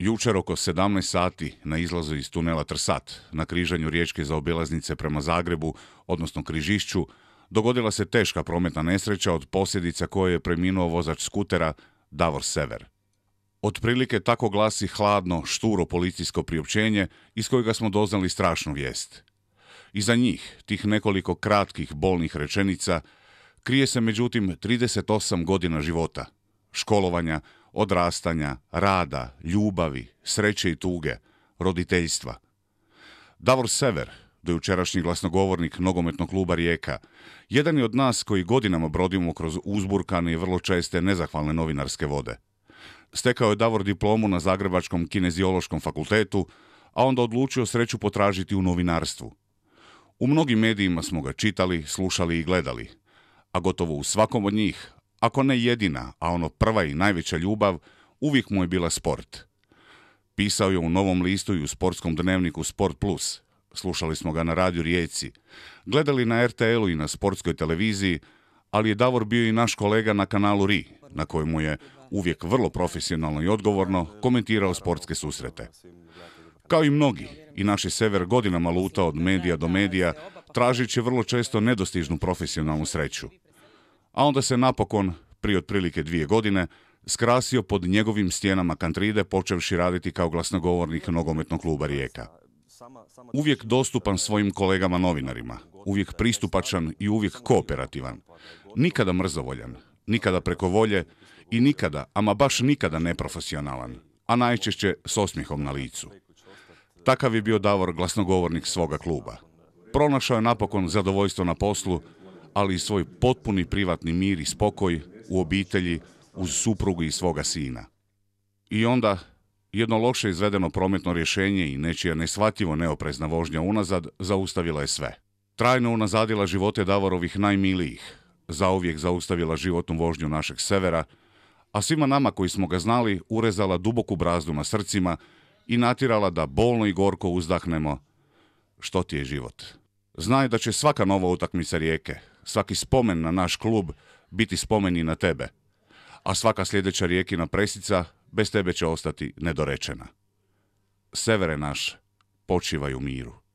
Jučer oko 17 sati na izlazu iz tunela Trsat, na križanju riječke obilaznice prema Zagrebu, odnosno križišću, dogodila se teška prometna nesreća od posljedica koje je preminuo vozač skutera Davor Sever. Otprilike tako glasi hladno, šturo policijsko priopćenje iz kojega smo doznali strašnu vijest. Iza njih, tih nekoliko kratkih bolnih rečenica, krije se međutim 38 godina života, školovanja, odrastanja, rada, ljubavi, sreće i tuge, roditeljstva. Davor Sever, dojučerašnji glasnogovornik nogometnog kluba Rijeka, jedan je od nas koji godinama brodimo kroz uzburkane i vrlo česte nezahvalne novinarske vode. Stekao je Davor diplomu na Zagrebačkom kineziološkom fakultetu, a onda odlučio sreću potražiti u novinarstvu. U mnogim medijima smo ga čitali, slušali i gledali, a gotovo u svakom od njih ako ne jedina, a ono prva i najveća ljubav, uvijek mu je bila sport. Pisao je u Novom listu i u sportskom dnevniku Sport Plus. Slušali smo ga na radiju Rijeci. Gledali na RTL-u i na sportskoj televiziji, ali je Davor bio i naš kolega na kanalu RI, na kojemu je uvijek vrlo profesionalno i odgovorno komentirao sportske susrete. Kao i mnogi, i naši sever godinama luta od medija do medija, tražeći vrlo često nedostižnu profesionalnu sreću a onda se napokon, prije otprilike dvije godine, skrasio pod njegovim stjenama Kantride počevši raditi kao glasnogovornik nogometnog kluba Rijeka. Uvijek dostupan svojim kolegama novinarima, uvijek pristupačan i uvijek kooperativan. Nikada mrzovoljan, nikada preko volje i nikada, ama baš nikada neprofesionalan, a najčešće s osmihom na licu. Takav je bio Davor glasnogovornik svoga kluba. Pronašao je napokon zadovoljstvo na poslu ali i svoj potpuni privatni mir i spokoj u obitelji uz suprugu i svoga sina. I onda jedno loše izvedeno prometno rješenje i nečija nesvatljivo neoprezna vožnja unazad zaustavila je sve. Trajno unazadila živote Davorovih najmilijih, zauvijek zaustavila životnu vožnju našeg severa, a svima nama koji smo ga znali urezala duboku brazdu na srcima i natirala da bolno i gorko uzdahnemo što ti je život. Znaj da će svaka nova utakmica rijeke, svaki spomen na naš klub biti spomen i na tebe. A svaka sljedeća rijekina presica bez tebe će ostati nedorečena. Severe naš, počivaj u miru.